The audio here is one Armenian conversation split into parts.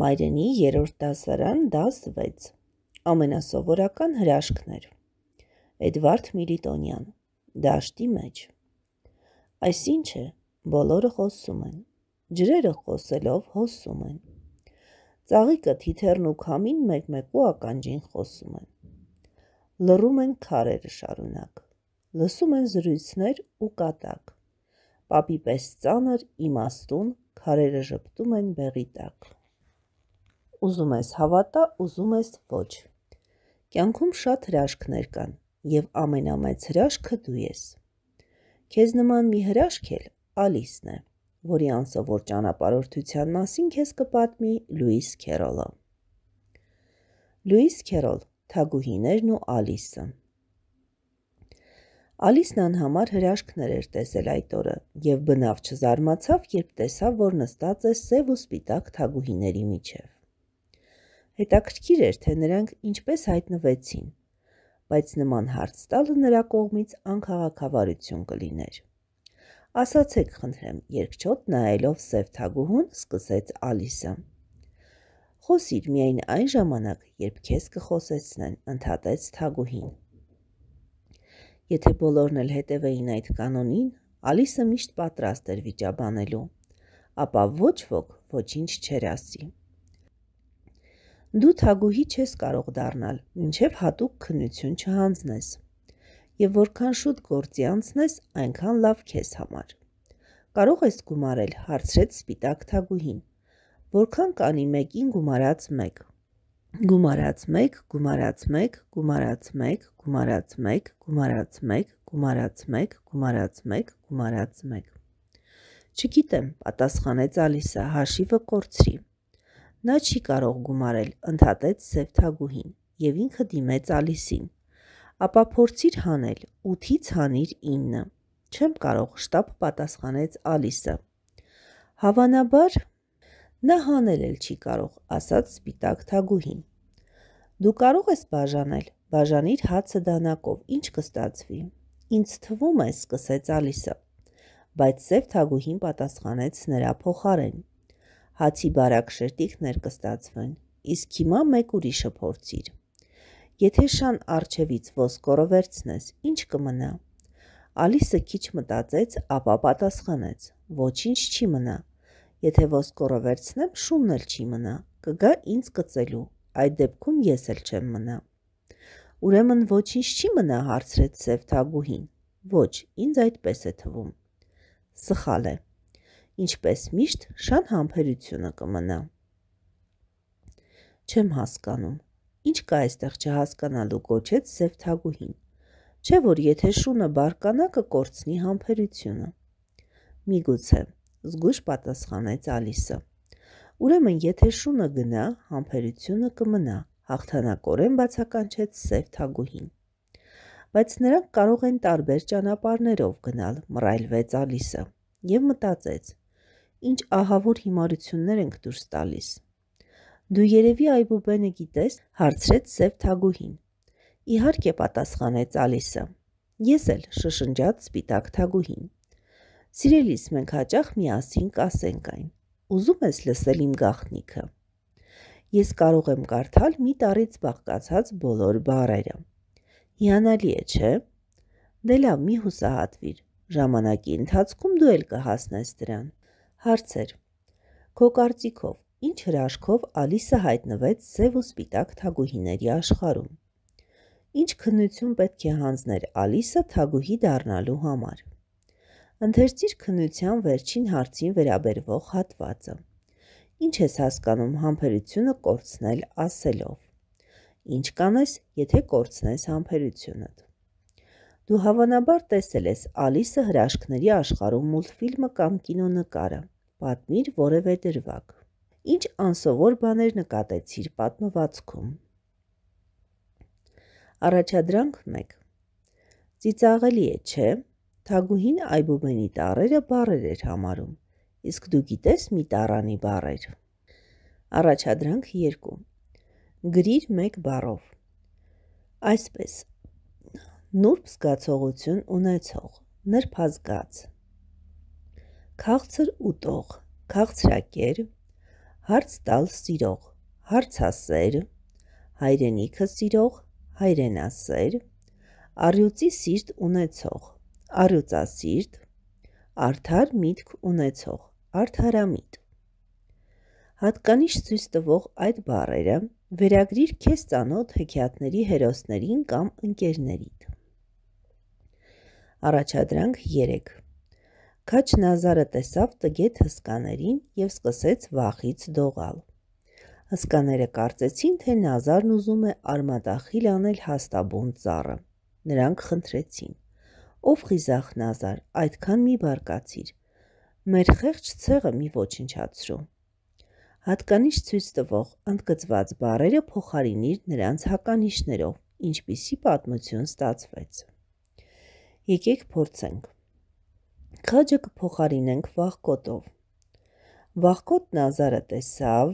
Մայրենի երրորդ դասարան դաս 6։ Ամենասովորական հրաշքներ։ Էդվարդ Միլիտոնյան։ Դաշտի մեջ։ Այսինչ է, բոլորը խոսում են։ Ջրերը խոսելով հոսում են։ Ծաղիկը թիթեռն ու քամին մեկ-մեկու ականջին խոսում են։ Լռում են քարերը շարունակ։ Լսում են զրույցներ ու կատակ։ Պապի պես ծանր իմաստուն քարերը ժպտում են բեղի տակ ուզում ես հավատա, ուզում ես ոչ։ Կյանքում շատ հրաշքներ կան, եւ ամենամեծ հրաշքը դու ես։ Քեզ նման մի հրաշք էլ Ալիսն է, որի անսովոր ճանապարհորդության մասին քեզ կպատմի Լուիս Քերոլը։ Լուիս Քերոլ, Թագուհիներն ու Ալիսը։ Ալիսն անհամար հրաշքներ էր տեսել այդ օրը եւ բնավ չզարմացավ, երբ տեսավ, որ նստած է սև ու սպիտակ թագուհիների միջև հետաքրքիր էր, թե նրանք ինչպես հայտնվեցին, բայց նման հարց տալը նրա կողմից անքաղաքավարություն կլիներ։ Ասացեք, խնդրեմ, երկչոտ նայելով սև թագուհուն սկսեց Ալիսը։ Խոսիր միայն այն ժամանակ, երբ քեզ կխոսեցնեն, ընդհատեց թագուհին։ Եթե բոլորն էլ հետևեին այդ կանոնին, Ալիսը միշտ պատրաստ էր վիճաբանելու, ապա ոչ ոք ոչինչ չէր ասի։ ոչ Դու թագուհի չես կարող դառնալ, մինչև հատուկ քննություն չհանձնես։ Եվ որքան շուտ գործի անցնես, այնքան լավ քեզ համար։ Կարող ես գումարել, հարցրեց Սպիտակ թագուհին։ Որքան կանի մեկին գումարած մեկ։ Գումարած 1, գումարած 1, գումարած 1, գումարած 1, գումարած 1, գումարած 1, գումարած 1, գումարած 1։ Չգիտեմ, պատասխանեց Ալիսա, հաշիվը կորցրի։ Նա չի կարող գումարել, ընդհատեց Սև Թագուհին եւ ինքը դիմեց Ալիսին։ Ապա փորձիր հանել, 8-ից հանիր 9։ Չեմ կարող, շտապ պատասխանեց Ալիսը։ Հավանաբար նա հանել էլ չի կարող, ասաց Սպիտակ Թագուհին։ Դու կարող ես բաժանել, բաժանիր հացը դանակով, ինչ կստացվի։ Ինձ թվում է, սկսեց Ալիսը։ Բայց Սև Թագուհին պատասխանեց նրա փոխարեն հացի բարակ շրտիքներ կստացվեն, իսկ հիմա մեկ ուրիշը փորձիր։ Եթե շան արջևից ոսկորը վերցնես, ինչ կմնա։ Ալիսը քիչ մտածեց, ապա պատասխանեց. ոչինչ չի մնա։ Եթե ոսկորը վերցնեմ, շումն էլ չի մնա։ Կգա ինձ կծելու։ Այդ դեպքում ես էլ չեմ մնա։ Ուրեմն ոչինչ չի մնա, հարցրեց Սև Թագուհին։ Ոչ, ինձ այդպես է թվում։ Սխալ է ինչպես միշտ շան համբերությունը կմնա։ Չեմ հասկանում, ինչ կա այստեղ չհասկանալու գոչեց սև թագուհին։ Չէ որ եթե շունը բարկանակը կորցնի համբերությունը։ Միգուցե, զգույշ պատասխանեց Ալիսը։ Ուրեմն, եթե շունը գնա, համբերությունը կմնա, հաղթանակորեն բացականչեց սև թագուհին։ Բայց նրանք կարող են տարբեր ճանապարներով գնալ, մռայլվեց Ալիսը եւ մտածեց ինչ ահավոր հիմարություններ ենք դուրս տալիս։ Դու երևի այբուբենը գիտես, հարցրեց Սև Թագուհին։ Իհարկե պատասխանեց Ալիսը։ Ես էլ շշնջաց Սպիտակ Թագուհին։ Սիրելիս մենք հաճախ միասին կասենք այն։ Ուզում ես լսել իմ գաղտնիքը։ Ես կարող եմ կարդալ մի տարից բաղկացած բոլոր բառերը։ Հիանալի է, չէ՞։ Դե լավ, մի հուսահատվիր։ Ժամանակի ընթացքում դու էլ կհասնես դրան։ Հարցեր. Քո կարծիքով, ինչ հրաշքով Ալիսը հայտնվեց սև ու սպիտակ թագուհիների աշխարհում։ Ինչ քննություն պետք է հանձներ Ալիսը թագուհի դառնալու համար։ Ընթերցիր քննության վերջին հարցին վերաբերվող հատվածը։ Ինչ ես հասկանում համբերությունը կորցնել ասելով։ Ինչ կանես, եթե կորցնես համբերությունդ։ Դու հավանաբար տեսել ես Ալիսը հրաշքների աշխարհում մուլտֆիլմը կամ կինոնկարը։ Պատմիր որևէ դրվագ։ Ինչ անսովոր բաներ նկատեցիր պատմվածքում։ Առաջադրանք 1։ Ծիծաղելի է, չէ՞։ Թագուհին Այբուբենի տարերը բարեր էր համարում։ Իսկ դու գիտես մի տարանի բարեր։ Առաջադրանք 2։ Գրիր մեկ բառով։ Այսպես նուրբ զգացողություն ունեցող, նրբազգաց, քաղցր ուտող, քաղցրակեր, հարց տալ սիրող, հարցասեր, հայրենիքը սիրող, հայրենասեր, արյուծի սիրտ ունեցող, արյուծասիրտ, արդար միտք ունեցող, արդարամիտ։ Հատկանիշ ցույց տվող այդ բառերը վերագրիր քեզ ծանոթ հեքիաթների հերոսներին կամ ընկերներին։ Առաջադրանք 3 Քաչ Նազարը տեսավ տգետ հսկաներին եւ սկսեց վախից դողալ։ Հսկաները կարծեցին, թե Նազարն ուզում է արմատախիլ անել հաստաբուն ծառը։ Նրանք խնդրեցին. «Ով խիզախ Նազար, այդքան մի բարկացիր։ Մեր խեղճ ցեղը մի ոչնչացրու»։ Հատկանիշ ցույց տվող ընդգծված բառերը փոխարինիր նրանց հականիշներով, ինչպիսի պատմություն ստացվեց։ Եկեք փորձենք։ Քաջը կփոխարինենք վախկոտով։ Վախկոտն ազարը տեսավ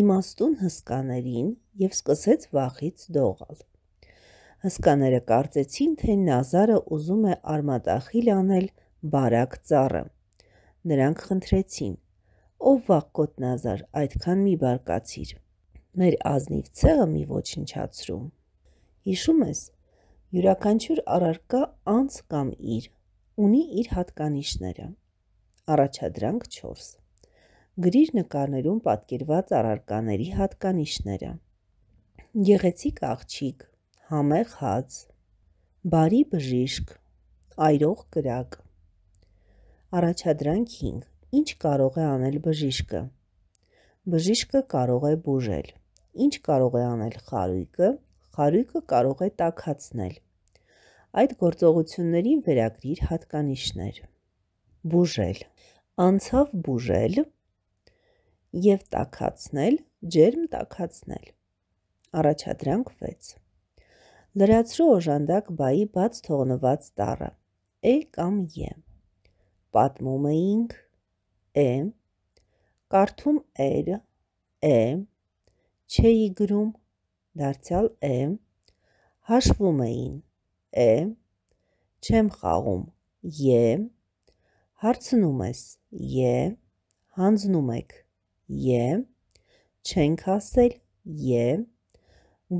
իմաստուն հսկաներին եւ սկսեց վախից դողալ։ Հսկաները կարծեցին, թե Նազարը ուզում է արմատախիլ անել բարակ ծառը։ Նրանք խնդրեցին. «Ով վախկոտ Նազար, այդքան մի բարկացիր։ Մեր ազնիվ ցեղը մի ոչնչացրու»։ Հիշում ես, յուրաքանչյուր առարկա անց կամ իր ունի իր հատկանիշները։ Առաջադրանք 4։ Գրիր նկարներում պատկերված առարկաների հատկանիշները։ Գեղեցիկ աղջիկ, համեղ հաց, բարի բժիշկ, այրող կրակ։ Առաջադրանք 5. Ինչ կարող է անել բժիշկը։ Բժիշկը կարող է բուժել։ Ինչ կարող է անել խարույկը։ Խարույկը կարող է տաքացնել այդ գործողություններին վերագրիր հատկանիշներ։ Բուժել. անցավ բուժել և տակացնել, ջերմ տակացնել։ Առաջադրանք 6 լրացրու օժանդակ բայի բաց թողնված տառը է կամ է e, պատմում էինք է կարդում էր է չէի գրում դարձյալ է հաշվում էին է, չեմ խաղում է, հարցնում ես է, հանձնում եք է, չենք ասել է,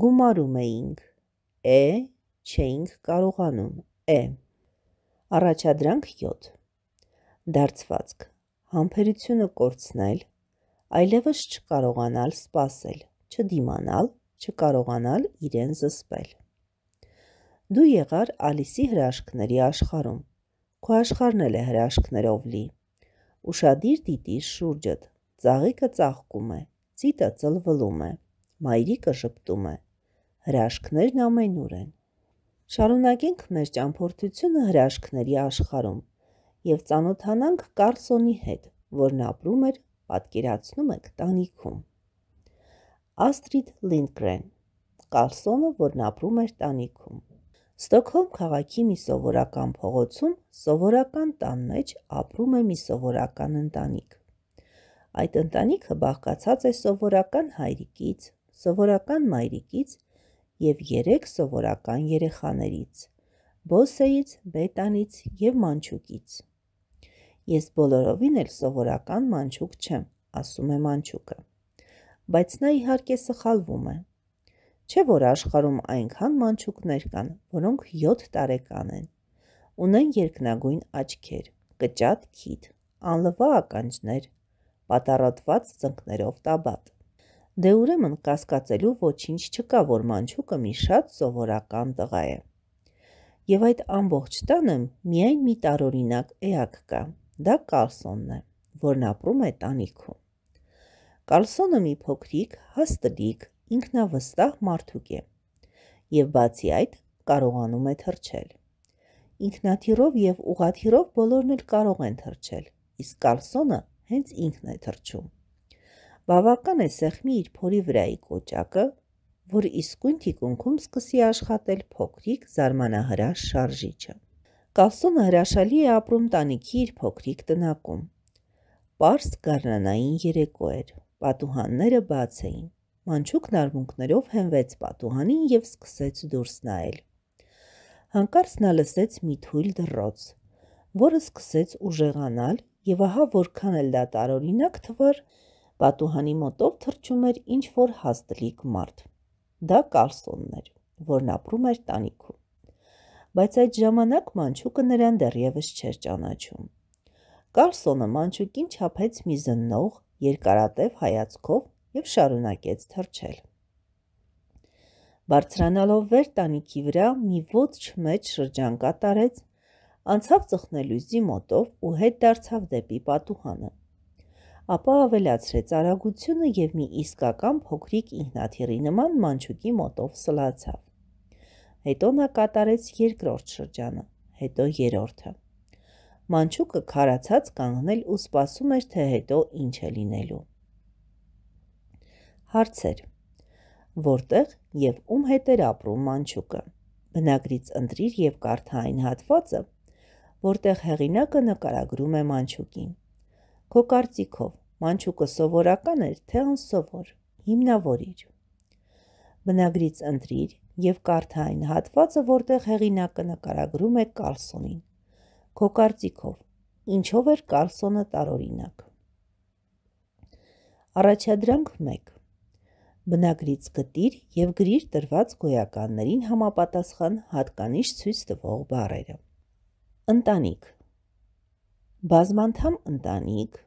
գումարում էինք է, չեինք կարողանում է։ Առաջադրանք 7 դարձվածք համբերությունը կորցնել, այլևս չկարողանալ սпасել, չդիմանալ, չկարողանալ իրեն զսպել։ Դու եղար Ալիսի հրաշքների աշխարում։ Քո աշխարն էլ է հրաշքներով լի։ Ուշադիր դիտիր շուրջդ։ Ծաղիկը ծաղկում է, ծիտը ծլվլում է, մայրիկը շփտում է։ Հրաշքներն ամենուր են։ Շարունակենք մեր ճամփորդությունը հրաշքների աշխարում եւ ծանոթանանք Կարլսոնի հետ, որն ապրում էր, պատկերացնում եք, տանիքում։ Աստրիդ Լինգրեն Կարլսոնը, որն ապրում էր տանիքում։ Ստոկհոլմ քաղաքի մի սովորական փողոցում սովորական տան մեջ ապրում է մի սովորական ընտանիք։ Այդ ընտանիքը բաղկացած է սովորական հայրիկից, սովորական մայրիկից եւ երեք սովորական երեխաներից՝ Բոսեից, Բետանից եւ Մանչուկից։ Ես բոլորովին էլ սովորական Մանչուկ չեմ, ասում է Մանչուկը։ Բայց նա իհարկե սխալվում է։ Չէ որ աշխարում այնքան մանչուկներ կան, որոնք 7 տարեկան են։ Ունեն երկնագույն աչքեր, կճատ քիթ, անլվա ականջներ, պատառոտված ծնկներով տաբատ։ Դե ուրեմն կասկածելու ոչինչ չկա, որ մանչուկը մի շատ սովորական տղա է։ Եվ այդ ամբողջ տանը միայն մի տարօրինակ էակ կա։ Դա Կարլսոնն է, որն ապրում է տանիքում։ Կարլսոնը մի փոքրիկ, հաստլիկ, ինքնավստահ մարդուկ է եւ բացի այդ կարողանում է թռչել։ Ինքնաթիռով եւ ուղաթիռով բոլորն էլ կարող են թռչել, իսկ Կարլսոնը հենց ինքն է թռչում։ Բավական է սեղմի իր փորի վրայի կոճակը, որ իսկույն թիկունքում սկսի աշխատել փոքրիկ զարմանահրաշ շարժիչը։ Կարլսոնը հրաշալի է ապրում տանիքի իր փոքրիկ տնակում։ Պարս գարնանային երեկո էր, պատուհանները բաց էին։ Մանչուկն արմունկներով հենվեց պատուհանին և սկսեց դուրս նայել։ Հանկարծ նա լսեց մի թույլ դրոց, որը սկսեց ուժեղանալ և ահա որքան էլ դա տարօրինակ թվար, պատուհանի մոտով թրջում էր ինչ-որ հաստլիկ մարդ։ Դա կարսոնն էր, որն ապրում էր տանիքում։ Բայց այդ ժամանակ մանչուկը նրան դեռևս չէր ճանաչում։ Կարսոնը մանչուկին չափեց մի զննող, երկարատև հայացքով և շարունակեց թռչել։ Բարձրանալով վեր տանիքի վրա մի ոչ մեջ շրջան կատարեց, անցավ ծխնելուզի մոտով ու հետ դարձավ դեպի պատուհանը։ Ապա ավելացրեց արագությունը և մի իսկական փոքրիկ ինքնաթիռի նման մանչուկի մոտով սլացավ։ Հետո նա կատարեց երկրորդ շրջանը, հետո երրորդը։ Մանչուկը քարացած կանգնել ու սպասում էր, թե հետո ինչ է լինելու հարցեր. Որտեղ եւ ում հետ էր ապրում մանչուկը։ Բնագրից ընտրիր եւ կարդա այն հատվածը, որտեղ հեղինակը նկարագրում է մանչուկին։ Քո կարծիքով մանչուկը սովորական էր, թե անսովոր։ Հիմնավորիր։ Բնագրից ընտրիր եւ կարդա այն հատվածը, որտեղ հեղինակը նկարագրում է Կարլսոնին։ Քո կարծիքով ինչով էր Կարլսոնը տարօրինակ։ Առաջադրանք 1 Բնագրից գտիր եւ գրիր տրված գոյականներին համապատասխան հատկանիշ ցույց տվող բառերը։ Ընտանիք։ Բազմանդամ ընտանիք,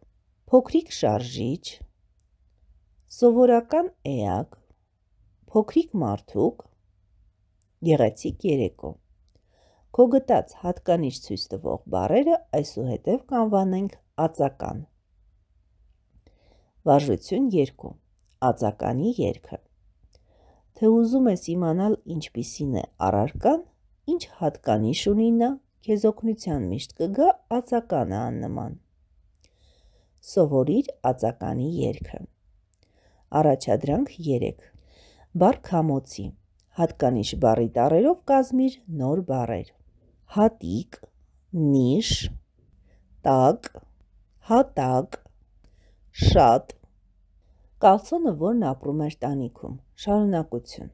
փոքրիկ շարժիչ, սովորական էակ, փոքրիկ մարդուկ, գեղեցիկ երեկո։ Քո գտած հատկանիշ ցույց տվող բառերը այսուհետև կանվանենք ածական։ Վարժություն 2 ածականի երգը։ Թե ուզում ես իմանալ ինչպիսին է առարկան, ինչ հատկանիշ ունի նա, քեզ օգնության միշտ կգա ածականը աննման։ Սովորիր ածականի երգը։ Առաջադրանք 3։ Բառ քամոցի։ Հատկանիշ բառի տառերով կազմիր նոր բառեր։ Հատիկ, նիշ, տակ, հատակ, շատ, կալցոնը, որն ապրում էր տանիքում, շարունակություն։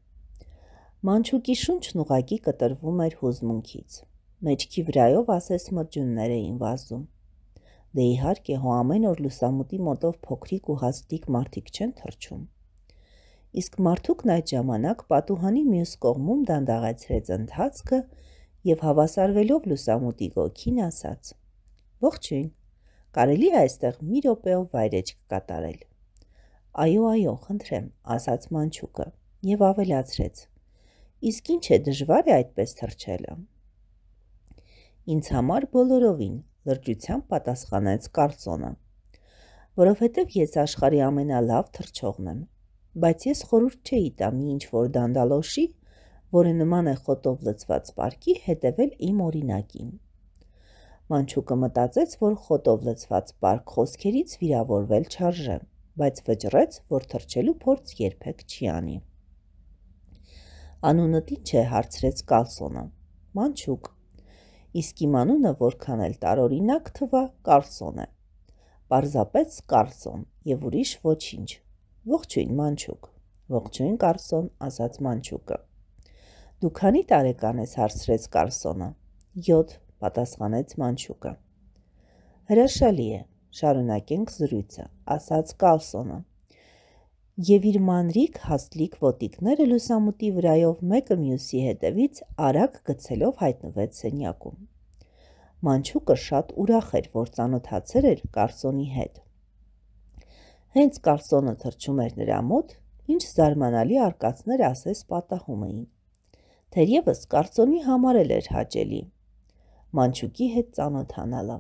Մանչուկի շունչն ուղակի կտրվում էր հուզմունքից։ Մեջքի վրայով ասես մրջուններ էին վազում։ Դե իհարկե հո ամեն օր լուսամուտի մոտով փոքրիկ ու հաստիկ մարդիկ չեն թռչում։ Իսկ մարդուկն այդ ժամանակ պատուհանի մյուս կողմում դանդաղացրեց ընթացքը եւ հավասարվելով լուսամուտի գոքին ասաց. «Ողջույն, կարելի է այստեղ մի րոպեով վայրեջք կատարել»։ Այո, այո, խնդրեմ, ասաց մանչուկը եւ ավելացրեց. Իսկ ինչ է դժվար է այդպես թրջելը։ Ինձ համար բոլորովին լրջությամբ պատասխանեց Կարլսոնը, որովհետև ես աշխարի ամենալավ թրջողն եմ, բայց ես խորուրդ չէի տա մի ինչ-որ դանդալոշի, որը նման է խոտով լծված պարկի, հետևել իմ օրինակին։ Մանչուկը մտածեց, որ խոտով լծված պարկ խոսքերից վիրավորվել չարժեմ բայց վճռեց, որ թռչելու փորձ երբեք չի անի։ Անունդ ինչ է հարցրեց Կալսոնը։ Մանչուկ։ Իսկ իմ անունը որքան էլ տարօրինակ թվա Կալսոն է։ Պարզապես Կալսոն եւ ուրիշ ոչինչ։ Ողջույն Մանչուկ։ Ողջույն Կալսոն, ասաց Մանչուկը։ Դու քանի տարեկան ես հարցրեց Կալսոնը։ 7, պատասխանեց Մանչուկը։ Հրաշալի է, շարունակենք զրույցը, ասաց Կալսոնը։ Եվ իր մանրիկ հաստլիկ ոտիկները լուսամուտի վրայով մեկը մյուսի հետևից արագ գցելով հայտնվեց սենյակում։ Մանչուկը շատ ուրախ էր, որ ծանոթացել էր Կարսոնի հետ։ Հենց Կարսոնը թռչում էր նրա մոտ, ինչ զարմանալի արկածներ ասես պատահում էին։ Թերևս Կարսոնի համար էլ էր հաճելի։ Մանչուկի հետ ծանոթանալը։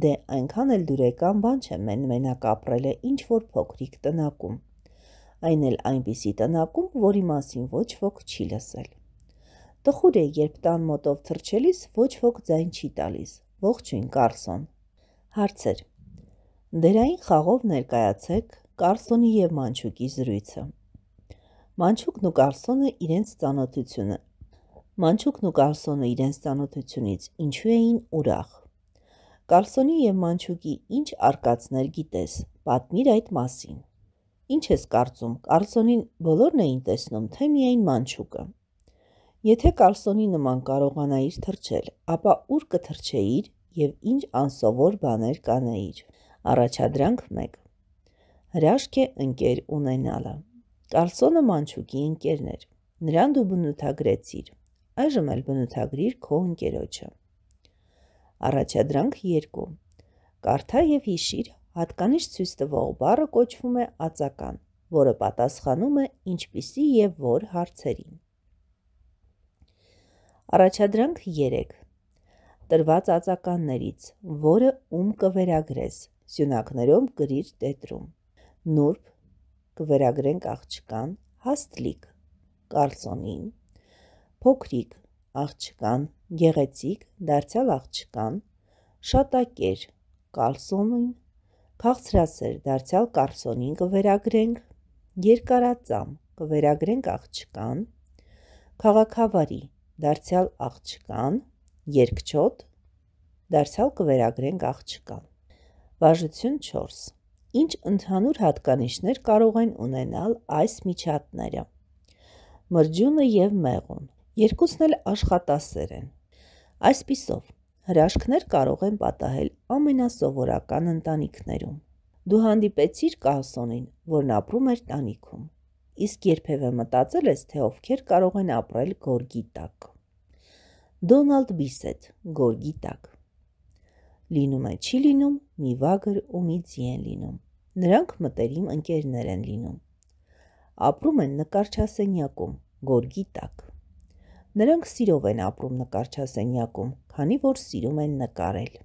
Դե այնքան էլ դուրեկան բան չէ մեն մենակ ապրել է ինչ-որ փոքրիկ տնակում։ Այն էլ այնպիսի տնակում, որի մասին ոչ ոք չի լսել։ Տխուր է, երբ տան մոտով թրջելիս ոչ ոք ձայն չի տալիս։ Ողջույն, Կարսոն։ Հարցեր։ Դերային խաղով ներկայացեք Կարսոնի եւ Մանչուկի զրույցը։ Մանչուկն ու Կարսոնը իրենց ծանոթությունը։ Մանչուկն ու Կարսոնը իրենց ծանոթությունից ինչու էին ուրախ։ Կալսոնի եւ մանչուկի ինչ արկածներ գիտես։ Պատմիր այդ մասին։ Ինչ ես կարծում, Կալսոնին բոլորն էին տեսնում, թե միայն մանչուկը։ Եթե Կալսոնի նման կարողանայիր թռչել, ապա ուր կթռչեիր եւ ինչ անսովոր բաներ կանեիր։ Առաջադրանք 1։ Հրաշք է ընկեր ունենալը։ Կալսոնը մանչուկի ընկերն էր։ Նրան դու բնութագրեցիր։ Այժմ էլ բնութագրիր քո ընկերոջը։ Առաջադրանք 2։ Կարթա եւ հիշիր հատկանիշ ցույց տվող բառը կոչվում է ածական, որը պատասխանում է ինչպիսի եւ որ հարցերին։ Առաջադրանք 3։ Տրված ածականներից, որը ում կվերագրես, սյունակներով գրիր տետրում։ Նուրբ կվերագրենք աղջկան, հաստ լիկ, կարծոնին, փոքրիկ, աղջկան, գեղեցիկ դարձյալ աղջկան, շատակեր, կալսոնին, քաղցրասեր դարձյալ կարսոնին կվերագրենք, երկարածամ կվերագրենք աղջկան, քաղաքավարի դարձյալ աղջկան, երկչոտ դարձյալ կվերագրենք աղջկան։ Բաժություն 4 ինչ ընդհանուր հատկանիշներ կարող են ունենալ այս միջատները։ Մրջյունը եւ մեղուն։ Երկուսն էլ աշխատասեր են։ Այսպիսով, հրաշքներ կարող են պատահել ամենասովորական ընտանիքներում։ Դու հանդիպեցիր կահասոնին, որն ապրում էր տանիքում։ Իսկ երբևէ մտածել ես, թե ովքեր կարող են ապրել գորգի տակ։ Դոնալդ Բիսետ, գորգի տակ։ Լինում է չի լինում, մի վագր ու մի ձի են լինում։ Նրանք մտերիմ ընկերներ են լինում։ Ապրում են նկարչասենյակում, գորգի տակ։ Նրանք սիրով են ապրում նկարչասենյակում, քանի որ սիրում են նկարել։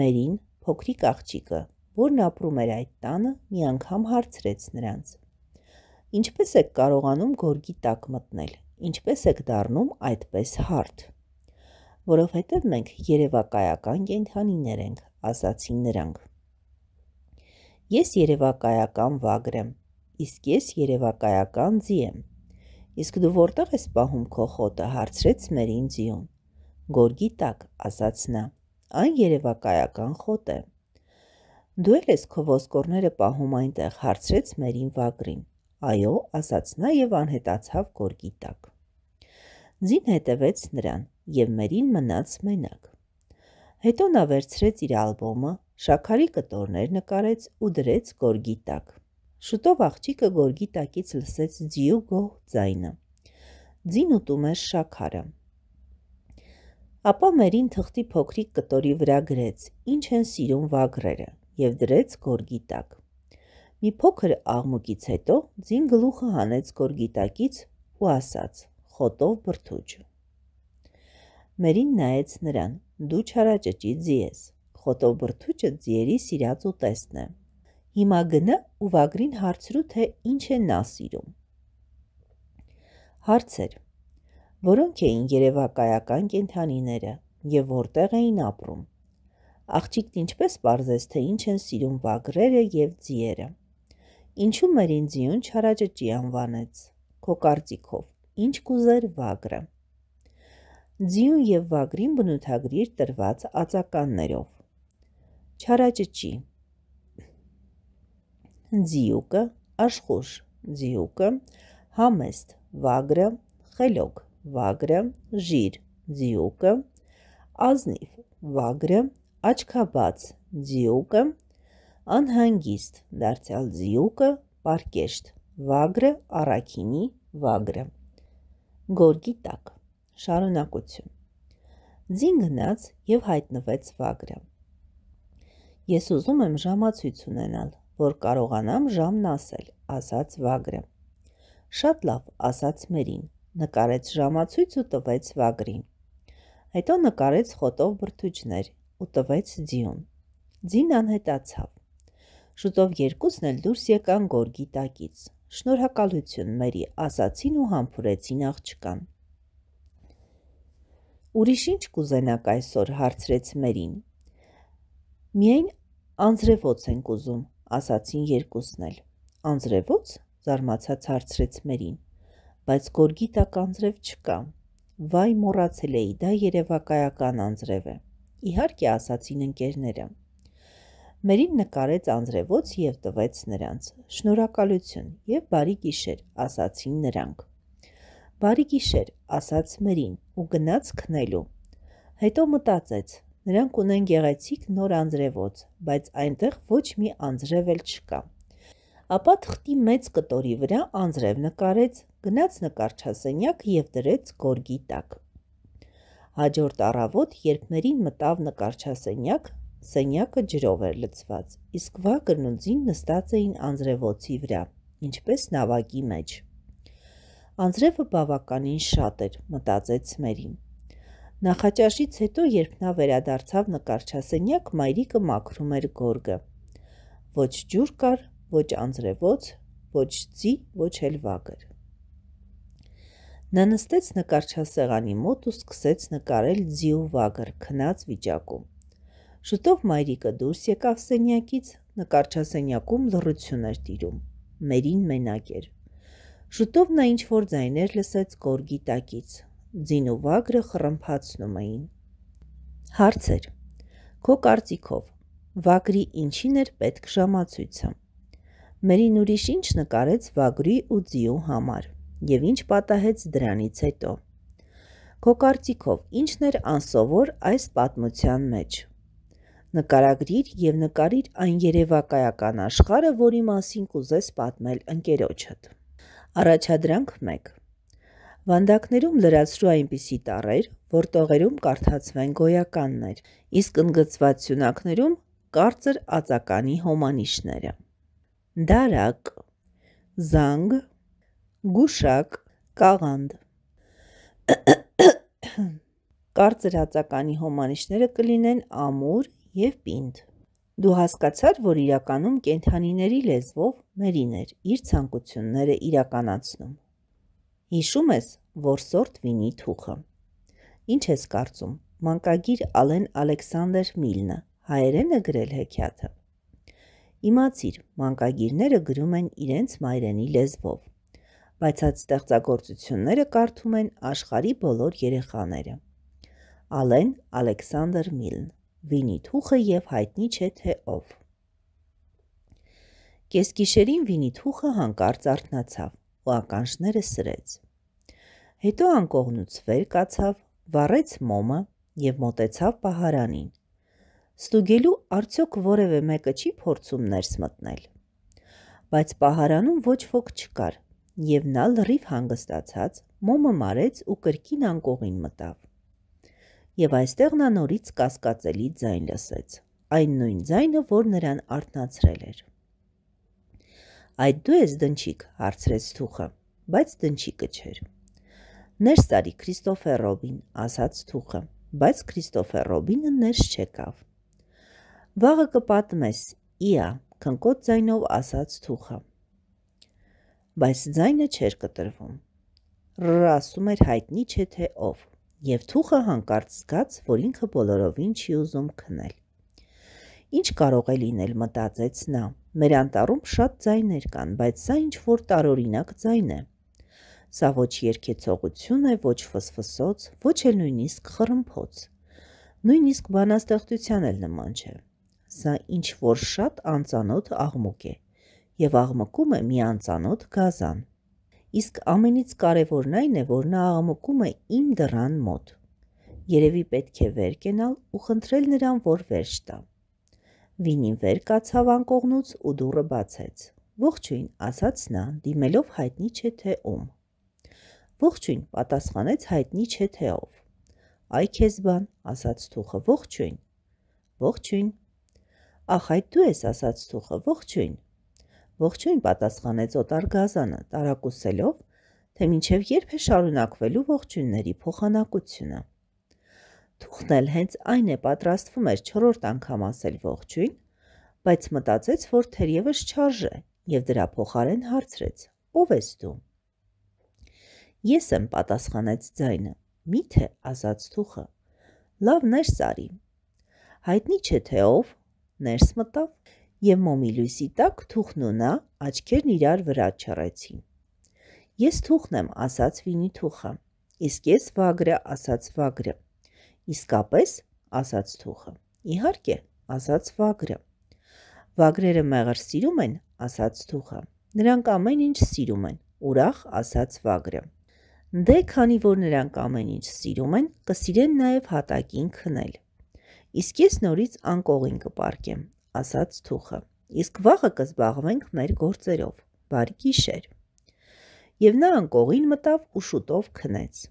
Մերին, փոքրիկ աղջիկը, որն ապրում էր այդ տանը, մի անգամ հարցրեց նրանց. Ինչպես եք կարողանում գորգի տակ մտնել, ինչպես եք դառնում այդպես հարթ։ Որովհետև մենք երևակայական կենթանիներ ենք, ասացին նրանք։ Ես երևակայական վագր եմ, իսկ ես երևակայական ձի եմ։ Իսկ դու որտեղ ես պահում քո խոտը, հարցրեց մեր ինձիոն։ Գորգի տակ, ասաց նա։ Այն երևակայական խոտ է։ Դու էլ ես քո ոսկորները պահում այնտեղ, հարցրեց մերին վագրին։ Այո, ասաց նա եւ անհետացավ գորգի տակ։ Ձին հետևեց նրան եւ մերին մնաց մենակ։ Հետո նա վերցրեց իր ալբոմը, շաքարի կտորներ նկարեց ու դրեց գորգի տակ։ Շուտով աղջիկը գորգի տակից լսեց ձիու գող ձայնը։ Ձին ուտում էր շաքարը։ Ապա մերին թղթի փոքրիկ կտորի վրա գրեց, ինչ են սիրում վագրերը, և դրեց գորգի տակ։ Մի փոքր աղմուկից հետո ձին գլուխը հանեց գորգիտակից ու ասաց. «Խոտով բրթուջ»։ Մերին նայեց նրան. «Դու չարաճճի ձի ես։ Խոտով բրթուջը ձիերի սիրած ուտեսն է»։ Հիմա գնա ու վագրին հարցրու, թե ինչ է նա սիրում։ Հարցեր. Որոնք էին երևակայական կենթանիները և որտեղ էին ապրում։ Աղջիկն ինչպես պարզեց, թե ինչ են սիրում վագրերը և ձիերը։ Ինչու մերին ձիուն չարաճճի անվանեց։ Քո կարծիքով, ինչ կուզեր վագրը։ Ձիուն և վագրին բնութագրիր տրված ածականներով։ Չարաճճի ձիուկը, աշխուժ ձիուկը, համեստ վագրը, խելոք վագրը, ժիր ձիուկը, ազնիվ վագրը, աչքաբաց ձիուկը, անհանգիստ դարձյալ ձիուկը, պարկեշտ վագրը, առաքինի վագրը։ Գորգի տակ շարունակություն։ Ձին գնաց եւ հայտնվեց վագրը։ Ես ուզում եմ ժամացույց ունենալ, որ կարողանամ ժամն ասել, ասաց Վագրը։ Շատ լավ, ասաց Մերին, նկարեց ժամացույց ու տվեց Վագրին։ Հետո նկարեց խոտով բրդուճներ ու տվեց Ձիուն։ Ձին անհետացավ։ Շուտով երկուսն էլ դուրս եկան գորգի տակից։ Շնորհակալություն, Մերի, ասացին ու համբուրեցին աղջկան։ Ուրիշ ինչ կուզենաք այսօր հարցրեց Մերին։ Միայն անձրևոց ենք ուզում, ասացին երկուսն էլ։ Անձրևոց զարմացած հարցրեց մերին, բայց գորգի տակ անձրև չկա։ Վայ մոռացել էի, դա երևակայական անձրև է։ Իհարկե ասացին ընկերները։ Մերին նկարեց անձրևոց եւ տվեց նրանց։ Շնորհակալություն եւ բարի գիշեր, ասացին նրանք։ Բարի գիշեր, ասաց Մերին ու գնաց քնելու։ Հետո մտածեց, Նրանք ունեն գեղեցիկ նոր անձրևոց, բայց այնտեղ ոչ մի անձրև էլ չկա։ Ապա թղթի մեծ կտորի վրա անձրև նկարեց, գնաց նկարչասենյակ եւ դրեց գորգի տակ։ Հաջորդ առավոտ, երբ մերին մտավ նկարչասենյակ, սենյակը ջրով էր լցված, իսկ վա գրնուձին նստած էին անձրևոցի վրա, ինչպես նավակի մեջ։ Անձրևը բավականին շատ էր, մտածեց մերին։ Նախաճաշից հետո, երբ նա վերադարձավ նկարչասենյակ, մայրիկը մաքրում էր գորգը։ Ոչ ջուր կար, ոչ անձրևոց, ոչ ծի, ոչ էլ վագր։ Նա նստեց նկարչասեղանի մոտ ու սկսեց նկարել ձի ու վագր քնած վիճակում։ Շուտով մայրիկը դուրս եկավ սենյակից, նկարչասենյակում լռություն էր տիրում։ Մերին մենակ էր։ Շուտով նա ինչ-որ ձայներ լսեց գորգի տակից, ձինովագրը խռմփացնում էին։ Հարցեր. Քո կարծիքով վագրի ինչին էր պետք ժամացույցը։ Մերին ուրիշ ինչ նկարեց վագրի ու ձիու համար եւ ինչ պատահեց դրանից հետո։ Քո կարծիքով ինչն էր անսովոր այս պատմության մեջ։ Նկարագրիր եւ նկարիր այն երևակայական աշխարը, որի մասին կուզես պատմել ընկերոջդ։ Առաջադրանք 1 Վանդակներում լրացրու այնպիսի տարեր, որ տողերում կարդացվեն գոյականներ, իսկ ընգծված սյունակներում կարծր ածականի հոմանիշները։ Դարակ, զանգ, գուշակ, կաղանդ։ Կարծր ածականի հոմանիշները կլինեն ամուր և պինդ։ Դու հասկացար, որ իրականում կենթանիների լեզվով մերին էր իր ծանկությունները իրականացնում։ Հիշում ես, որ սորտ վինի թուխը։ Ինչ ես կարծում, մանկագիր ալեն ալեքսանդր միլնը, հայերենը գրել հեքյաթը։ Իմացիր, մանկագիրները գրում են իրենց մայրենի լեզվով, բայց այդ ստեղծագործությունները կարդում են աշխարի բոլոր երեխաները։ Ալեն Ալեքսանդր Միլն, Վինի Թուխը եւ հայտնի չէ թե ով։ Կեսգիշերին Վինի Թուխը հանկարծ արթնացավ ու ականջները սրեց։ Հետո անկողնուց վեր կացավ, վառեց մոմը և մոտեցավ պահարանին։ Ստուգելու արդյոք որևէ մեկը չի փորձում ներս մտնել։ Բայց պահարանում ոչ ոք չկար, և նա լրիվ հանգստացած մոմը մարեց ու կրկին անկողին մտավ։ Եվ այստեղ նա նորից կասկածելի ձայն լսեց, այն նույն ձայնը, որ նրան արտնացրել էր։ Այդ դու ես դնչիկ, հարցրեց թուխը, բայց դնչիկը չէր։ Ներս տարի Քրիստոֆեր Ռոբին, ասաց թուխը, բայց Քրիստոֆեր Ռոբինը ներս չեկավ։ Վաղը կպատմես, իա, քնկոտ ձայնով ասաց թուխը։ Բայց ձայնը չէր կտրվում։ Ռ ասում էր հայտնի չէ թե ով, եւ թուխը հանկարծ զգաց, որ ինքը բոլորովին չի ուզում քնել։ Ինչ կարող է լինել մտածեց նա։ Մեր անտառում շատ ձայներ կան, բայց սա ինչ-որ տարօրինակ ձայն է։ Սա ոչ երկեցողություն է, ոչ ֆսֆսոց, ոչ էլ նույնիսկ խռմփոց։ Նույնիսկ բանաստեղծության էլ նման չէ։ Սա ինչ-որ շատ անծանոթ աղմուկ է եւ աղմկում է մի անծանոթ գազան։ Իսկ ամենից կարևորն այն է, որ նա աղմկում է իմ դռան մոտ։ Երևի պետք է վեր կենալ ու խնդրել նրան, որ վերջ տա։ Վինին վեր կացավ անկողնուց ու դուռը բացեց։ Ողջույն, ասաց նա, դիմելով հայտնի չէ թե ում։ Ողջույն, պատասխանեց հայտնի չէ թե ով։ Այ քեզ բան, ասաց թուխը, ողջույն։ Ողջույն։ Ախ, այդ դու ես, ասաց թուխը, ողջույն։ Ողջույն, պատասխանեց օտար գազանը, տարակուսելով, թե մինչև երբ է շարունակվելու ողջույնների փոխանակությունը։ Թուխն էլ հենց այն է պատրաստվում էր չորրորդ անգամ ասել ողջույն, բայց մտածեց, որ թերևս չարժե եւ դրա փոխարեն հարցրեց. «Ո՞վ ես դու»։ «Ես եմ», պատասխանեց ձայնը։ «Միթե», ասաց թուխը։ «Լավ, ներս արի»։ Հայտնի չէ թե ով ներս մտավ եւ մոմի լույսի տակ թուխն ու նա աչքերն իրար վրա չռեցին։ «Ես թուխն եմ», ասաց Վինի թուխը։ «Իսկ ես Վագրը», ասաց Վագրը։ Իսկապես, ասաց թուխը։ Իհարկե, ասաց վագրը։ Վագրերը մեղր սիրում են, ասաց թուխը։ Նրանք ամեն ինչ սիրում են, ուրախ ասաց վագրը։ Դե քանի որ նրանք ամեն ինչ սիրում են, կսիրեն նաև հատակին քնել։ Իսկ ես նորից անկողին կպարկեմ, ասաց թուխը։ Իսկ վաղը կզբաղվենք մեր գործերով։ Բարի գիշեր։ Եվ նա անկողին մտավ ու շուտով քնեց։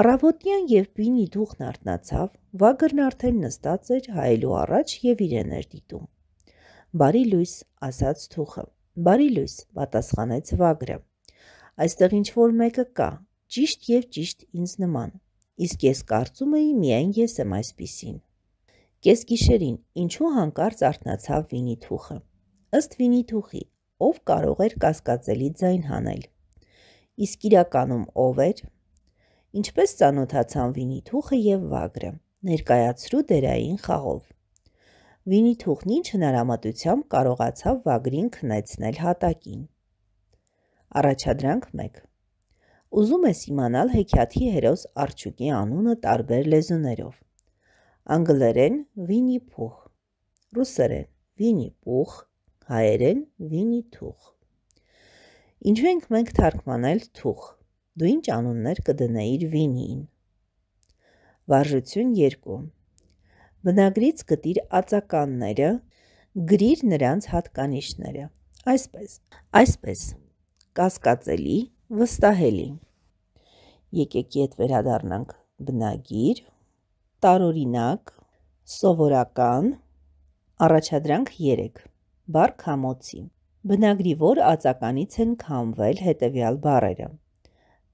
Առավոտյան, եւ Բինի դուխն արթնացավ, Վագրն արդեն նստած էր հայելու առաջ եւ իրեն էր դիտում։ «Բարի լույս», ասաց թուխը։ «Բարի լույս», պատասխանեց Վագրը։ «Այստեղ ինչ որ մեկը կա, ճիշտ եւ ճիշտ ինձ նման։ Իսկ ես կարծում էի միայն ես եմ այսպիսին»։ Կես գիշերին ինչու հանկարծ արթնացավ Վինի թուխը։ Ըստ Վինի թուխի, ով կարող էր կասկածելի ձայն հանել։ Իսկ իրականում ով էր ինչպես ծանոթացան Վինիթուխը եւ Վագրը, ներկայացրու դերային խաղով։ Վինիթուխն ինչ հնարամատությամբ կարողացավ Վագրին քնեցնել հատակին։ Առաջադրանք 1։ Ուզում ես իմանալ հեքիաթի հերոս Արչուկի անունը տարբեր լեզուներով։ Անգլերեն Վինի Փուխ, ռուսերեն Վինի Փուխ, հայերեն Վինի Թուխ։ Ինչու ենք մենք թարգմանել Թուխ դու ինչ անուններ կդնեիր վինիին։ Վարժություն 2։ Բնագրից գտիր ածականները, գրիր նրանց հատկանիշները։ Այսպես. այսպես. Կասկածելի, վստահելի։ Եկեք իդ վերադառնանք բնագիր, տարօրինակ, սովորական, առաջադրանք 3 բար քամոցի։ Բնագրի որ ածականից են քամվել հետևյալ բառերը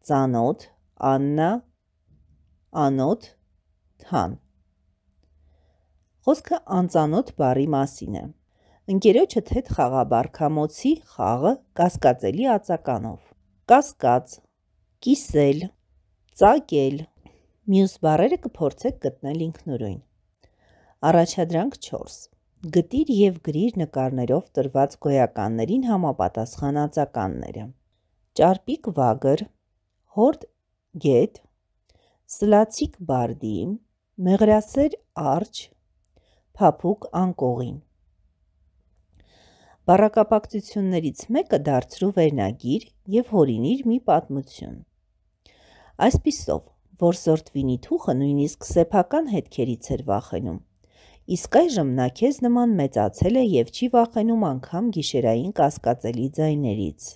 ծանոթ, աննա, անոթ, թան։ Խոսքը անծանոթ բարի մասին է։ Ընկերոջը թեթ խաղաբարքամոցի խաղը կասկածելի ածականով։ Կասկած, կիսել, ծակել, մյուս բարերը կփորձեք գտնել ինքնուրույն։ Առաջադրանք 4 գտիր և գրիր նկարներով տրված գոյականներին համապատասխանածականները։ Ճարպիկ վագր, հորդ գետ, սլացիկ բարդի, մեղրասեր արջ, պապուկ անկողին։ Բարակապակցություններից մեկը դարձրու վերնագիր և հորինիր մի պատմություն։ Այսպիսով, որ զորդվինի թուխը նույնիսկ սեպական հետքերից էր վախենում, իսկ այժմ նա քեզ նման մեծացել է և չի վախենում անգամ գիշերային կասկածելի ձայներից։